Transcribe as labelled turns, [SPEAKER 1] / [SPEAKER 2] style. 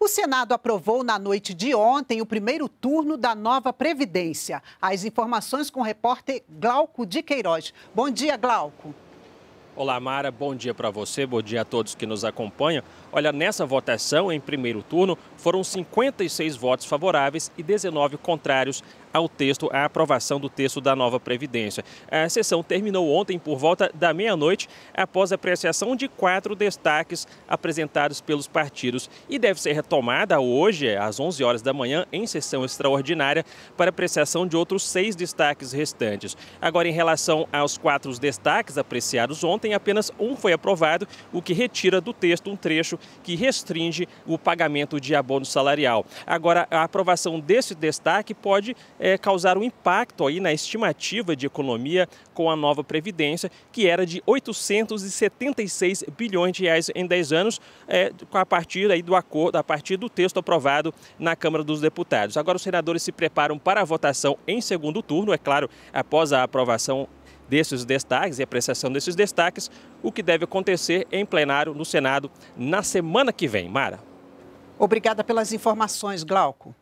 [SPEAKER 1] O Senado aprovou na noite de ontem o primeiro turno da nova Previdência. As informações com o repórter Glauco de Queiroz. Bom dia, Glauco.
[SPEAKER 2] Olá, Mara. Bom dia para você, bom dia a todos que nos acompanham. Olha, nessa votação, em primeiro turno, foram 56 votos favoráveis e 19 contrários ao texto, à aprovação do texto da nova Previdência. A sessão terminou ontem por volta da meia-noite, após a apreciação de quatro destaques apresentados pelos partidos e deve ser retomada hoje, às 11 horas da manhã, em sessão extraordinária, para apreciação de outros seis destaques restantes. Agora, em relação aos quatro destaques apreciados ontem, ontem apenas um foi aprovado, o que retira do texto um trecho que restringe o pagamento de abono salarial. Agora, a aprovação desse destaque pode é, causar um impacto aí na estimativa de economia com a nova Previdência, que era de 876 bilhões de reais em 10 anos, é, a partir aí do acordo, a partir do texto aprovado na Câmara dos Deputados. Agora os senadores se preparam para a votação em segundo turno, é claro, após a aprovação desses destaques e apreciação desses destaques, o que deve acontecer em plenário no Senado na semana que vem. Mara. Obrigada pelas informações, Glauco.